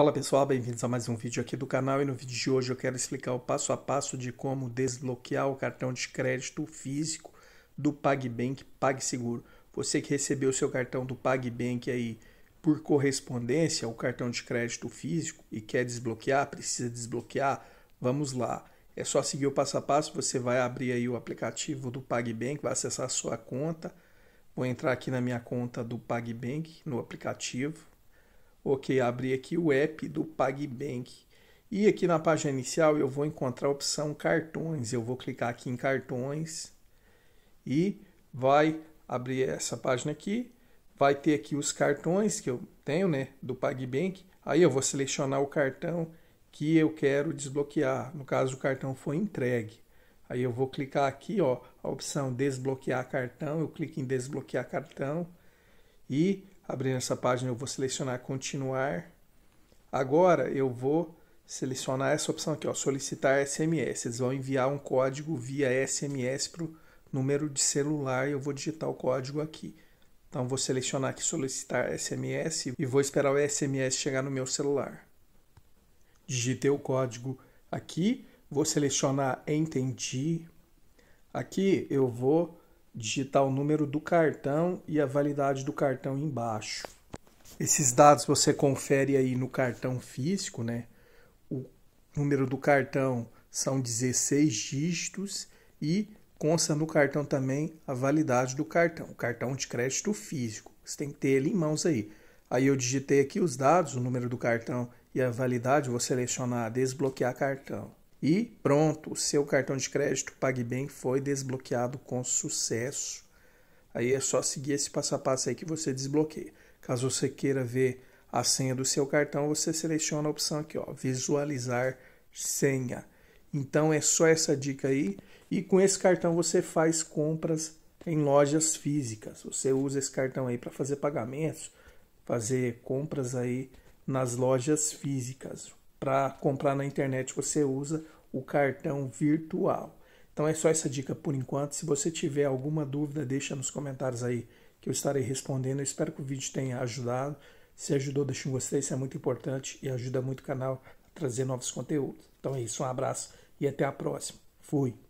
Fala pessoal, bem-vindos a mais um vídeo aqui do canal e no vídeo de hoje eu quero explicar o passo a passo de como desbloquear o cartão de crédito físico do PagBank PagSeguro. Você que recebeu o seu cartão do PagBank aí por correspondência, o cartão de crédito físico e quer desbloquear, precisa desbloquear, vamos lá. É só seguir o passo a passo, você vai abrir aí o aplicativo do PagBank, vai acessar a sua conta. Vou entrar aqui na minha conta do PagBank, no aplicativo Ok, abri aqui o app do PagBank. E aqui na página inicial eu vou encontrar a opção cartões. Eu vou clicar aqui em cartões e vai abrir essa página aqui. Vai ter aqui os cartões que eu tenho, né, do PagBank. Aí eu vou selecionar o cartão que eu quero desbloquear. No caso, o cartão foi entregue. Aí eu vou clicar aqui, ó, a opção desbloquear cartão, eu clico em desbloquear cartão e Abrindo essa página, eu vou selecionar continuar. Agora eu vou selecionar essa opção aqui, ó, solicitar SMS. Eles vão enviar um código via SMS para o número de celular e eu vou digitar o código aqui. Então vou selecionar aqui solicitar SMS e vou esperar o SMS chegar no meu celular. Digitei o código aqui, vou selecionar entendi. Aqui eu vou digitar o número do cartão e a validade do cartão embaixo. Esses dados você confere aí no cartão físico, né? O número do cartão são 16 dígitos e consta no cartão também a validade do cartão, o cartão de crédito físico. Você tem que ter ele em mãos aí. Aí eu digitei aqui os dados, o número do cartão e a validade, vou selecionar desbloquear cartão. E pronto, o seu cartão de crédito PagBank foi desbloqueado com sucesso. Aí é só seguir esse passo a passo aí que você desbloqueia. Caso você queira ver a senha do seu cartão, você seleciona a opção aqui, ó, visualizar senha. Então é só essa dica aí. E com esse cartão você faz compras em lojas físicas. Você usa esse cartão aí para fazer pagamentos, fazer compras aí nas lojas físicas. Para comprar na internet você usa o cartão virtual. Então é só essa dica por enquanto. Se você tiver alguma dúvida, deixa nos comentários aí que eu estarei respondendo. Eu espero que o vídeo tenha ajudado. Se ajudou, deixa um gostei, isso é muito importante e ajuda muito o canal a trazer novos conteúdos. Então é isso, um abraço e até a próxima. Fui!